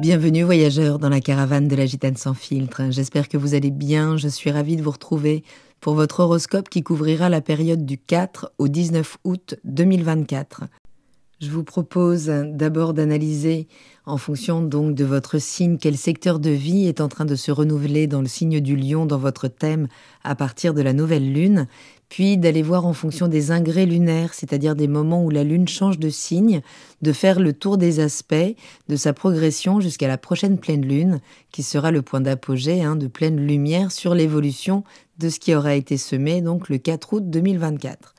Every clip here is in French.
Bienvenue voyageurs dans la caravane de la gitane sans filtre. J'espère que vous allez bien, je suis ravie de vous retrouver pour votre horoscope qui couvrira la période du 4 au 19 août 2024. Je vous propose d'abord d'analyser en fonction donc de votre signe quel secteur de vie est en train de se renouveler dans le signe du lion dans votre thème à partir de la nouvelle lune, puis d'aller voir en fonction des ingrès lunaires, c'est-à-dire des moments où la Lune change de signe, de faire le tour des aspects, de sa progression jusqu'à la prochaine pleine Lune, qui sera le point d'apogée hein, de pleine lumière sur l'évolution de ce qui aura été semé, donc le 4 août 2024.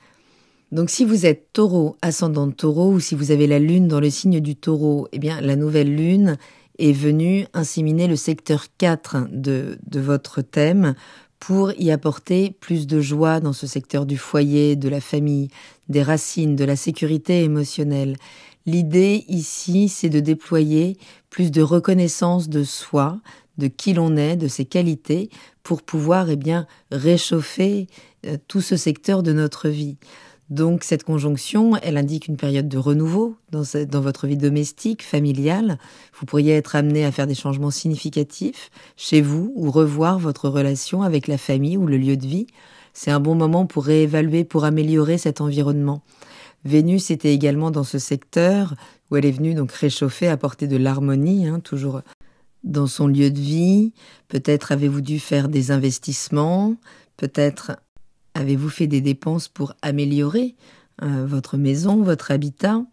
Donc si vous êtes taureau, ascendant de taureau, ou si vous avez la lune dans le signe du taureau, eh bien la nouvelle lune est venue inséminer le secteur 4 de votre thème pour y apporter plus de joie dans ce secteur du foyer, de la famille, des racines, de la sécurité émotionnelle. L'idée ici, c'est de déployer plus de reconnaissance de soi, de qui l'on est, de ses qualités, pour pouvoir eh bien réchauffer euh, tout ce secteur de notre vie. Donc cette conjonction, elle indique une période de renouveau dans, votre vie domestique, familiale. Vous pourriez être amené à faire des changements significatifs chez vous ou revoir votre relation avec la famille ou le lieu de vie. C'est un bon moment pour réévaluer, pour améliorer cet environnement. Vénus était également dans ce secteur où elle est venue donc réchauffer, apporter de l'harmonie, hein, toujours dans son lieu de vie. Peut-être avez-vous dû faire des investissements, peut-être Avez-vous fait des dépenses pour améliorer euh, votre maison, votre habitat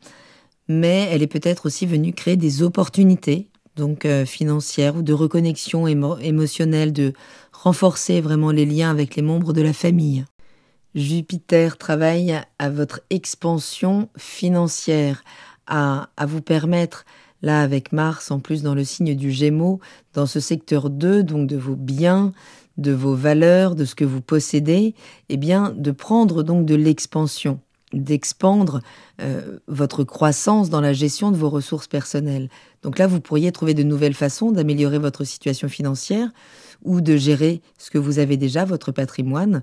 Mais elle est peut-être aussi venue créer des opportunités, donc euh, financières ou de reconnexion émotionnelle, de renforcer vraiment les liens avec les membres de la famille. Jupiter travaille à votre expansion financière, à, à vous permettre là avec Mars en plus dans le signe du Gémeaux, dans ce secteur 2, donc de vos biens, de vos valeurs, de ce que vous possédez, eh bien, de prendre donc de l'expansion, d'expandre euh, votre croissance dans la gestion de vos ressources personnelles. Donc là, vous pourriez trouver de nouvelles façons d'améliorer votre situation financière ou de gérer ce que vous avez déjà, votre patrimoine.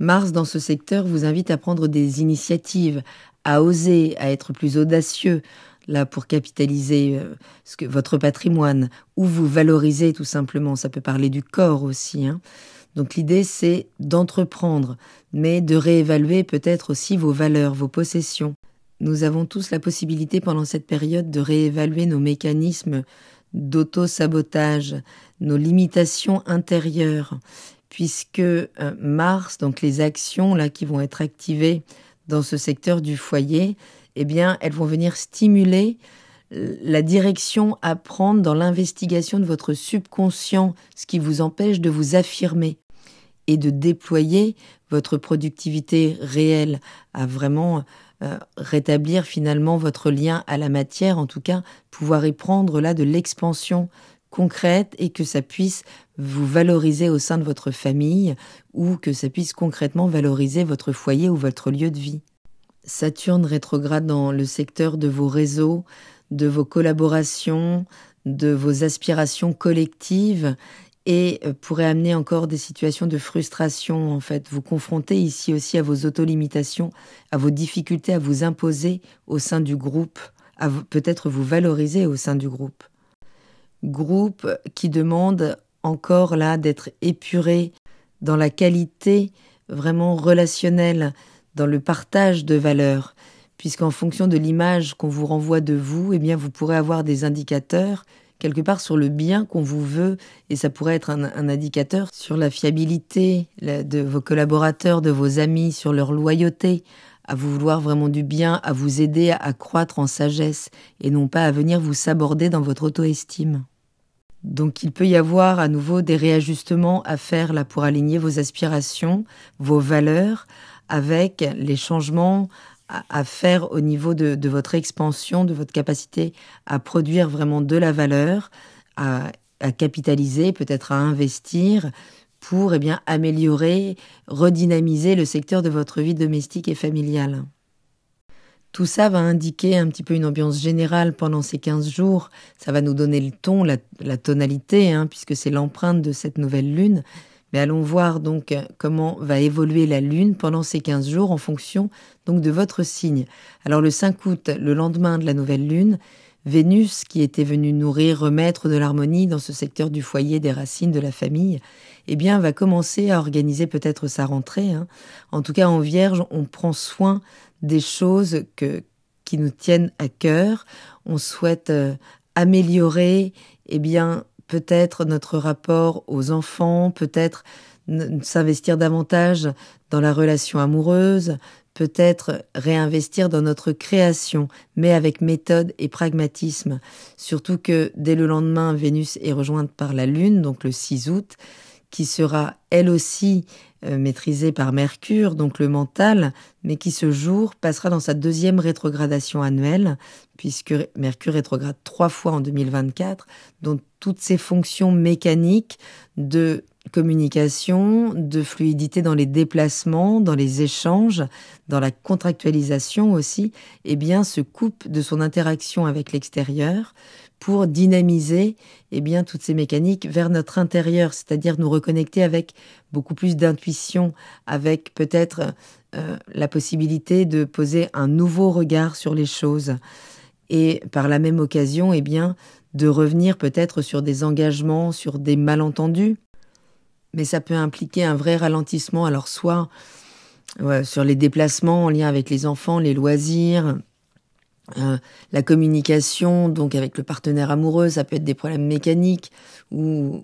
Mars, dans ce secteur, vous invite à prendre des initiatives, à oser, à être plus audacieux, là pour capitaliser euh, ce que, votre patrimoine, ou vous valoriser tout simplement. Ça peut parler du corps aussi. Hein. Donc l'idée, c'est d'entreprendre, mais de réévaluer peut-être aussi vos valeurs, vos possessions. Nous avons tous la possibilité pendant cette période de réévaluer nos mécanismes d'auto-sabotage, nos limitations intérieures, puisque euh, Mars, donc les actions là qui vont être activées dans ce secteur du foyer, eh bien, elles vont venir stimuler la direction à prendre dans l'investigation de votre subconscient, ce qui vous empêche de vous affirmer et de déployer votre productivité réelle, à vraiment euh, rétablir finalement votre lien à la matière, en tout cas pouvoir y prendre là de l'expansion concrète et que ça puisse vous valoriser au sein de votre famille ou que ça puisse concrètement valoriser votre foyer ou votre lieu de vie. Saturne rétrograde dans le secteur de vos réseaux, de vos collaborations, de vos aspirations collectives et euh, pourrait amener encore des situations de frustration en fait, vous confrontez ici aussi à vos autolimitations, à vos difficultés à vous imposer au sein du groupe, à peut-être vous valoriser au sein du groupe. Groupe qui demande encore là d'être épuré dans la qualité vraiment relationnelle, dans le partage de valeurs, puisqu'en fonction de l'image qu'on vous renvoie de vous, eh bien, vous pourrez avoir des indicateurs quelque part sur le bien qu'on vous veut, et ça pourrait être un, indicateur sur la fiabilité de vos collaborateurs, de vos amis, sur leur loyauté à vous vouloir vraiment du bien, à vous aider à croître en sagesse, et non pas à venir vous saborder dans votre auto-estime. Donc il peut y avoir à nouveau des réajustements à faire là pour aligner vos aspirations, vos valeurs, avec les changements à, faire au niveau de, votre expansion, de votre capacité à produire vraiment de la valeur, à, capitaliser, peut-être à investir pour eh bien, améliorer, redynamiser le secteur de votre vie domestique et familiale. Tout ça va indiquer un petit peu une ambiance générale pendant ces 15 jours, ça va nous donner le ton, la, tonalité, hein, puisque c'est l'empreinte de cette nouvelle lune, mais allons voir donc comment va évoluer la Lune pendant ces 15 jours en fonction donc de votre signe. Alors le 5 août, le lendemain de la nouvelle Lune, Vénus, qui était venue nourrir, remettre de l'harmonie dans ce secteur du foyer, des racines, de la famille, eh bien, va commencer à organiser peut-être sa rentrée. Hein. En tout cas, en Vierge, on prend soin des choses que, qui nous tiennent à cœur. On souhaite euh, améliorer, eh bien, peut-être notre rapport aux enfants, peut-être s'investir davantage dans la relation amoureuse, peut-être réinvestir dans notre création, mais avec méthode et pragmatisme. Surtout que dès le lendemain, Vénus est rejointe par la Lune, donc le 6 août, qui sera elle aussi euh, maîtrisée par Mercure, donc le mental, mais qui ce jour passera dans sa deuxième rétrogradation annuelle, puisque Mercure rétrograde trois fois en 2024, dont toutes ces fonctions mécaniques de communication, de fluidité dans les déplacements, dans les échanges, dans la contractualisation aussi, eh bien, se coupent de son interaction avec l'extérieur pour dynamiser eh bien, toutes ces mécaniques vers notre intérieur, c'est-à-dire nous reconnecter avec beaucoup plus d'intuition, avec peut-être euh, la possibilité de poser un nouveau regard sur les choses, et par la même occasion, eh bien, de revenir peut-être sur des engagements, sur des malentendus. Mais ça peut impliquer un vrai ralentissement, alors soit sur les déplacements en lien avec les enfants, les loisirs, euh, la communication, donc avec le partenaire amoureux, ça peut être des problèmes mécaniques ou,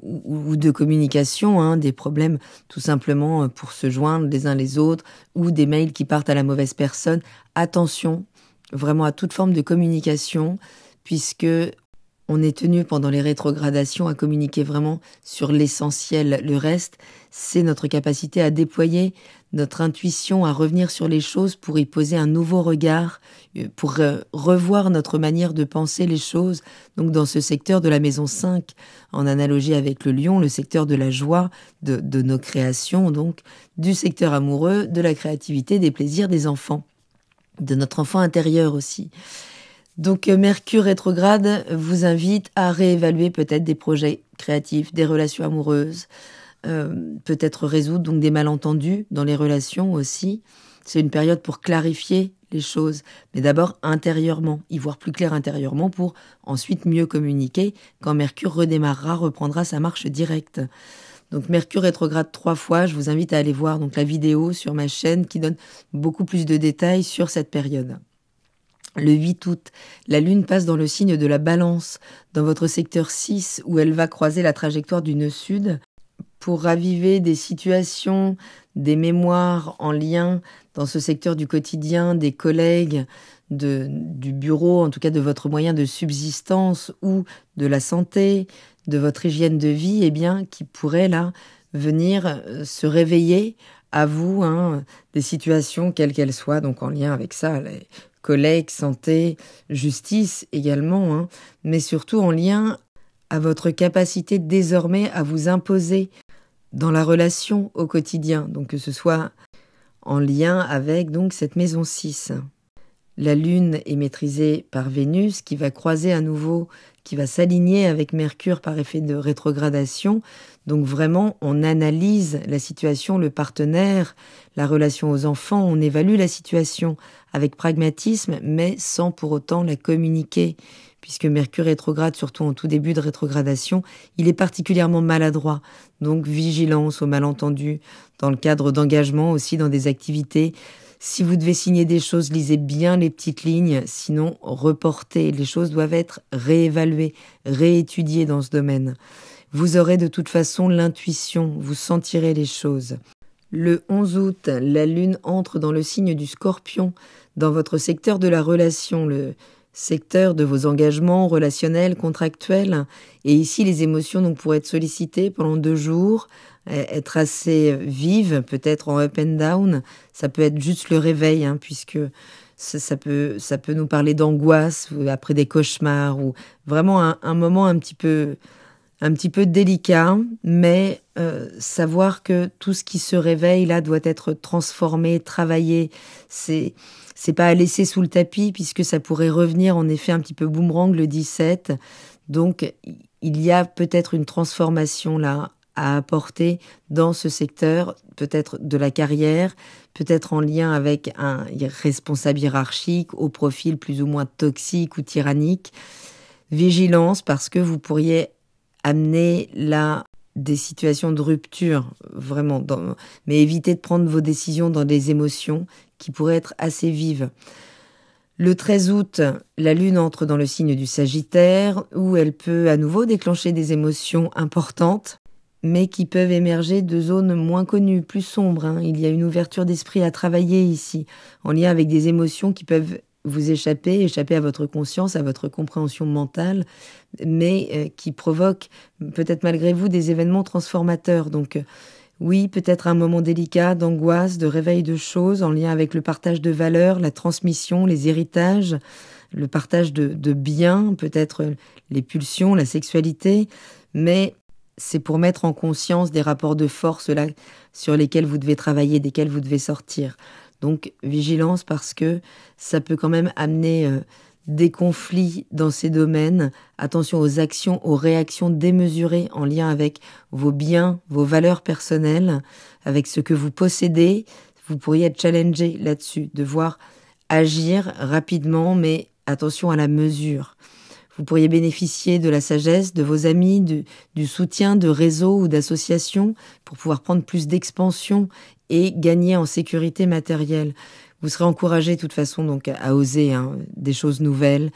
de communication, hein, des problèmes tout simplement pour se joindre les uns les autres, ou des mails qui partent à la mauvaise personne. Attention vraiment à toute forme de communication, puisque on est tenu pendant les rétrogradations à communiquer vraiment sur l'essentiel. Le reste, c'est notre capacité à déployer notre intuition, à revenir sur les choses pour y poser un nouveau regard, euh, pour euh, revoir notre manière de penser les choses. Donc dans ce secteur de la maison 5, en analogie avec le lion, le secteur de la joie, de, de nos créations, donc du secteur amoureux, de la créativité, des plaisirs des enfants de notre enfant intérieur aussi. Donc euh, Mercure rétrograde vous invite à réévaluer peut-être des projets créatifs, des relations amoureuses, euh, peut-être résoudre donc des malentendus dans les relations aussi. C'est une période pour clarifier les choses, mais d'abord intérieurement, y voir plus clair intérieurement pour ensuite mieux communiquer quand Mercure redémarrera, reprendra sa marche directe. Donc Mercure rétrograde trois fois, je vous invite à aller voir donc la vidéo sur ma chaîne qui donne beaucoup plus de détails sur cette période. Le 8 août, la Lune passe dans le signe de la balance, dans votre secteur 6, où elle va croiser la trajectoire du nœud sud pour raviver des situations, des mémoires en lien dans ce secteur du quotidien, des collègues, du bureau, en tout cas de votre moyen de subsistance ou de la santé, de votre hygiène de vie, et eh bien, qui pourrait là venir euh, se réveiller à vous hein, des situations quelles qu'elles soient, donc en lien avec ça, les collègues, santé, justice également, hein, mais surtout en lien à votre capacité désormais à vous imposer dans la relation au quotidien, donc que ce soit en lien avec donc cette maison 6. La Lune est maîtrisée par Vénus, qui va croiser à nouveau, qui va s'aligner avec Mercure par effet de rétrogradation. Donc vraiment, on analyse la situation, le partenaire, la relation aux enfants, on évalue la situation avec pragmatisme, mais sans pour autant la communiquer. Puisque Mercure rétrograde, surtout en tout début de rétrogradation, il est particulièrement maladroit. Donc vigilance aux malentendus, dans le cadre d'engagement aussi dans des activités si vous devez signer des choses, lisez bien les petites lignes, sinon reportez. Les choses doivent être réévaluées, réétudiées dans ce domaine. Vous aurez de toute façon l'intuition, vous sentirez les choses. Le 11 août, la Lune entre dans le signe du scorpion, dans votre secteur de la relation, le secteur de vos engagements relationnels, contractuels. Et ici, les émotions pourraient être sollicitées pendant deux jours E-, être assez vive, peut-être en up and down. Ça peut être juste le réveil, hein, puisque ça, peut, ça peut nous parler d'angoisse après des cauchemars ou vraiment un, moment un petit peu, un petit peu délicat, mais euh, savoir que tout ce qui se réveille là doit être transformé, travaillé. C'est c'est pas à laisser sous le tapis puisque ça pourrait revenir en effet un petit peu boomerang le 17. Donc il y a peut-être une transformation là à apporter dans ce secteur, peut-être de la carrière, peut-être en lien avec un responsable hiérarchique au profil plus ou moins toxique ou tyrannique. Vigilance parce que vous pourriez amener là des situations de rupture, vraiment, dans... mais évitez de prendre vos décisions dans des émotions qui pourraient être assez vives. Le 13 août, la Lune entre dans le signe du Sagittaire, où elle peut à nouveau déclencher des émotions importantes, mais qui peuvent émerger de zones moins connues, plus sombres. Hein. Il y a une ouverture d'esprit à travailler ici, en lien avec des émotions qui peuvent vous échapper, échapper à votre conscience, à votre compréhension mentale, mais euh, qui provoquent peut-être malgré vous des événements transformateurs. Donc euh, oui, peut-être un moment délicat d'angoisse, de réveil de choses en lien avec le partage de valeurs, la transmission, les héritages, le partage de biens, peut-être euh, les pulsions, la sexualité, mais c'est pour mettre en conscience des rapports de force là, sur lesquels vous devez travailler, desquels vous devez sortir. Donc vigilance parce que ça peut quand même amener euh, des conflits dans ces domaines. Attention aux actions, aux réactions démesurées en lien avec vos biens, vos valeurs personnelles, avec ce que vous possédez. Vous pourriez être challengé là-dessus, devoir agir rapidement, mais attention à la mesure. Vous pourriez bénéficier de la sagesse de vos amis, du, soutien de réseaux ou d'associations pour pouvoir prendre plus d'expansion et gagner en sécurité matérielle. Vous serez encouragé de toute façon donc à oser hein, des choses nouvelles,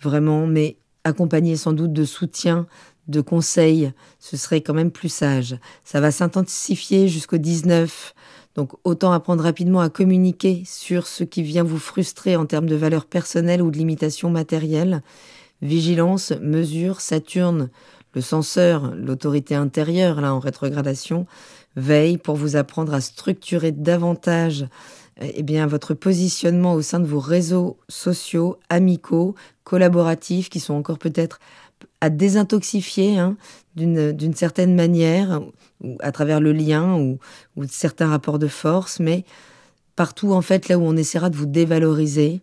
vraiment, mais accompagné sans doute de soutien, de conseils, ce serait quand même plus sage. Ça va s'intensifier jusqu'au 19. Donc autant apprendre rapidement à communiquer sur ce qui vient vous frustrer en termes de valeurs personnelles ou de limitations matérielles vigilance, mesure, Saturne, le censeur, l'autorité intérieure, là en rétrogradation, veille pour vous apprendre à structurer davantage eh, eh bien, votre positionnement au sein de vos réseaux sociaux, amicaux, collaboratifs, qui sont encore peut-être à désintoxifier hein, d'une certaine manière, ou à travers le lien ou, ou certains rapports de force, mais partout en fait là où on essaiera de vous dévaloriser,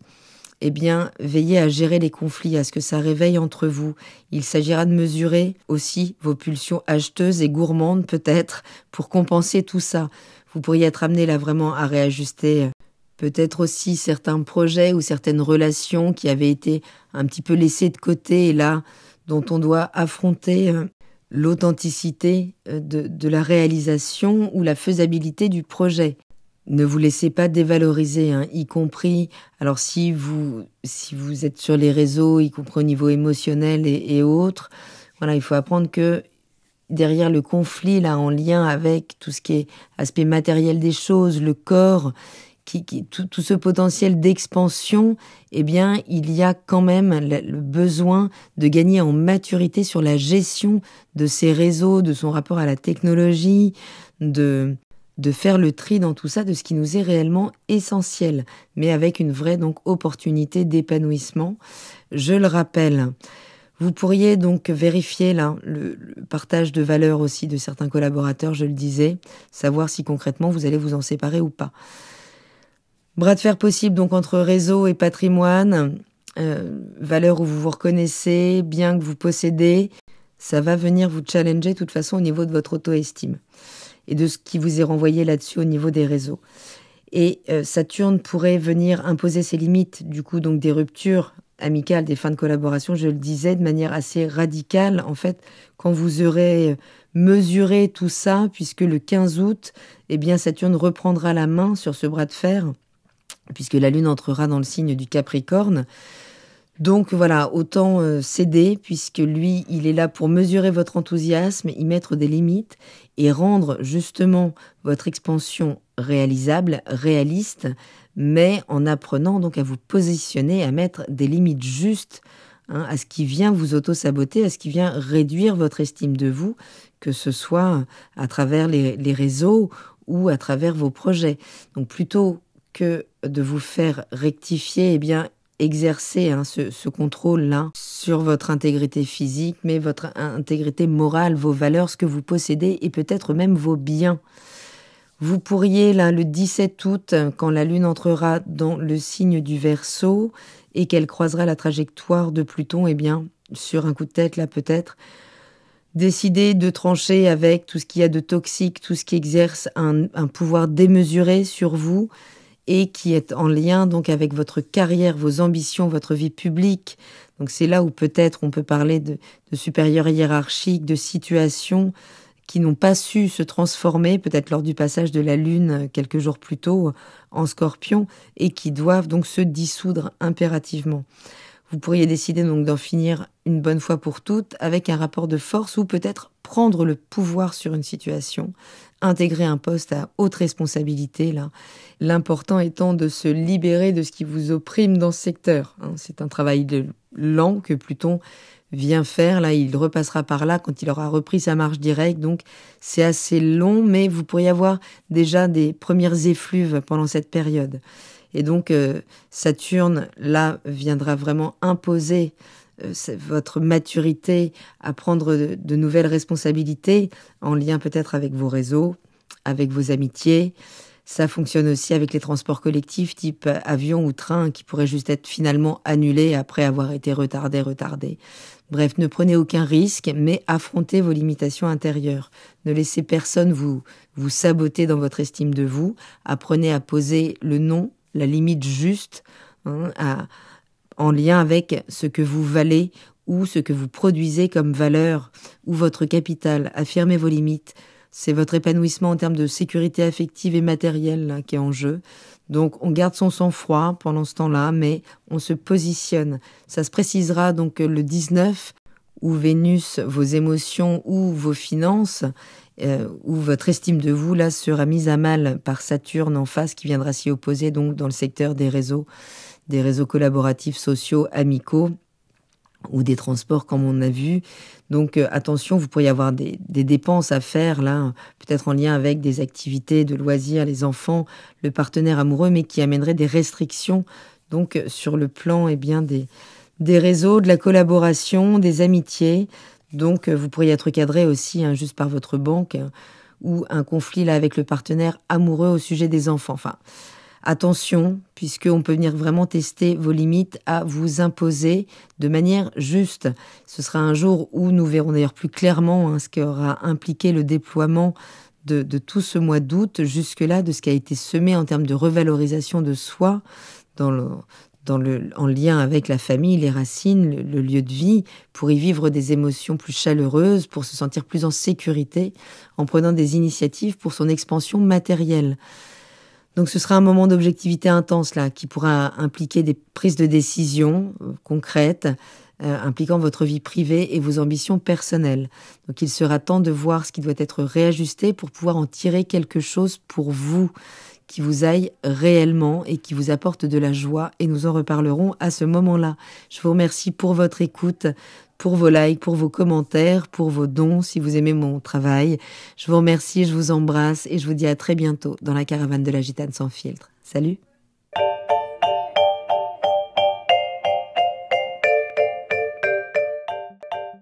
eh bien, veillez à gérer les conflits, à ce que ça réveille entre vous. Il s'agira de mesurer aussi vos pulsions acheteuses et gourmandes, peut-être, pour compenser tout ça. Vous pourriez être amené là vraiment à réajuster euh, peut-être aussi certains projets ou certaines relations qui avaient été un petit peu laissées de côté et là, dont on doit affronter euh, l'authenticité euh, de, de, la réalisation ou la faisabilité du projet ne vous laissez pas dévaloriser, hein, y compris, alors si vous, si vous êtes sur les réseaux, y compris au niveau émotionnel et, autres, voilà, il faut apprendre que derrière le conflit, là, en lien avec tout ce qui est aspect matériel des choses, le corps, qui, qui, tout, tout, ce potentiel d'expansion, eh bien, il y a quand même le besoin de gagner en maturité sur la gestion de ces réseaux, de son rapport à la technologie, de, de faire le tri dans tout ça, de ce qui nous est réellement essentiel, mais avec une vraie donc opportunité d'épanouissement. Je le rappelle. Vous pourriez donc vérifier là le, partage de valeurs aussi de certains collaborateurs, je le disais, savoir si concrètement vous allez vous en séparer ou pas. Bras de fer possible donc entre réseau et patrimoine, valeur valeurs où vous vous reconnaissez, bien que vous possédez, ça va venir vous challenger de toute façon au niveau de votre auto-estime et de ce qui vous est renvoyé là-dessus au niveau des réseaux. Et euh, Saturne pourrait venir imposer ses limites, du coup, donc des ruptures amicales, des fins de collaboration, je le disais, de manière assez radicale, en fait, quand vous aurez euh, mesuré tout ça, puisque le 15 août, eh bien, Saturne reprendra la main sur ce bras de fer, puisque la Lune entrera dans le signe du Capricorne. Donc voilà, autant euh, céder, puisque lui, il est là pour mesurer votre enthousiasme, y mettre des limites et rendre justement votre expansion réalisable, réaliste, mais en apprenant donc à vous positionner, à mettre des limites justes hein, à ce qui vient vous auto-saboter, à ce qui vient réduire votre estime de vous, que ce soit à travers les, les réseaux ou à travers vos projets. Donc plutôt que de vous faire rectifier, eh bien, exercer hein, ce, contrôle-là sur votre intégrité physique, mais votre intégrité morale, vos valeurs, ce que vous possédez et peut-être même vos biens. Vous pourriez, là, le 17 août, quand la Lune entrera dans le signe du Verseau et qu'elle croisera la trajectoire de Pluton, et eh bien, sur un coup de tête, là, peut-être, décider de trancher avec tout ce qu'il y a de toxique, tout ce qui exerce un pouvoir démesuré sur vous, et qui est en lien donc avec votre carrière, vos ambitions, votre vie publique. Donc c'est là où peut-être on peut parler de, supérieurs hiérarchiques, de situations qui n'ont pas su se transformer, peut-être lors du passage de la Lune euh, quelques jours plus tôt euh, en scorpion, et qui doivent donc se dissoudre impérativement. Vous pourriez décider donc d'en finir une bonne fois pour toutes avec un rapport de force ou peut-être prendre le pouvoir sur une situation intégrer un poste à haute responsabilité. Là, l'important étant de se libérer de ce qui vous opprime dans ce secteur. Hein. C'est un travail de lent que Pluton vient faire. Là, il repassera par là quand il aura repris sa marche directe. Donc, c'est assez long, mais vous pourriez avoir déjà des premières effluves pendant cette période. Et donc, euh, Saturne, là, viendra vraiment imposer euh, votre maturité à prendre de, nouvelles responsabilités en lien peut-être avec vos réseaux, avec vos amitiés. Ça fonctionne aussi avec les transports collectifs type avion ou train qui pourraient juste être finalement annulés après avoir été retardés, retardés. Bref, ne prenez aucun risque, mais affrontez vos limitations intérieures. Ne laissez personne vous, vous saboter dans votre estime de vous. Apprenez à poser le nom, la limite juste, hein, à, en lien avec ce que vous valez ou ce que vous produisez comme valeur ou votre capital. Affirmez vos limites. C'est votre épanouissement en termes de sécurité affective et matérielle qui est en jeu. Donc on garde son sang-froid pendant ce temps-là, mais on se positionne. Ça se précisera donc le 19 où Vénus, vos émotions ou vos finances euh, ou votre estime de vous là sera mise à mal par Saturne en face qui viendra s'y opposer donc dans le secteur des réseaux des réseaux collaboratifs sociaux amicaux ou des transports comme on a vu. Donc euh, attention, vous pourriez avoir des, dépenses à faire là, peut-être en lien avec des activités de loisirs, les enfants, le partenaire amoureux, mais qui amènerait des restrictions donc euh, sur le plan eh bien des, des réseaux, de la collaboration, des amitiés. Donc euh, vous pourriez être cadré aussi hein, juste par votre banque hein, ou un conflit là avec le partenaire amoureux au sujet des enfants. Enfin, Attention, puisqu'on peut venir vraiment tester vos limites à vous imposer de manière juste. Ce sera un jour où nous verrons d'ailleurs plus clairement hein, ce qui aura impliqué le déploiement de, tout ce mois d'août jusque-là, de ce qui a été semé en termes de revalorisation de soi en lien avec la famille, les racines, le, lieu de vie, pour y vivre des émotions plus chaleureuses, pour se sentir plus en sécurité, en prenant des initiatives pour son expansion matérielle. Donc ce sera un moment d'objectivité intense là, qui pourra impliquer des prises de décisions euh, concrètes, euh, impliquant votre vie privée et vos ambitions personnelles. Donc il sera temps de voir ce qui doit être réajusté pour pouvoir en tirer quelque chose pour vous qui vous aille réellement et qui vous apporte de la joie et nous en reparlerons à ce moment-là. Je vous remercie pour votre écoute pour vos likes, pour vos commentaires, pour vos dons si vous aimez mon travail. Je vous remercie, je vous embrasse et je vous dis à très bientôt dans la caravane de la gitane sans filtre. Salut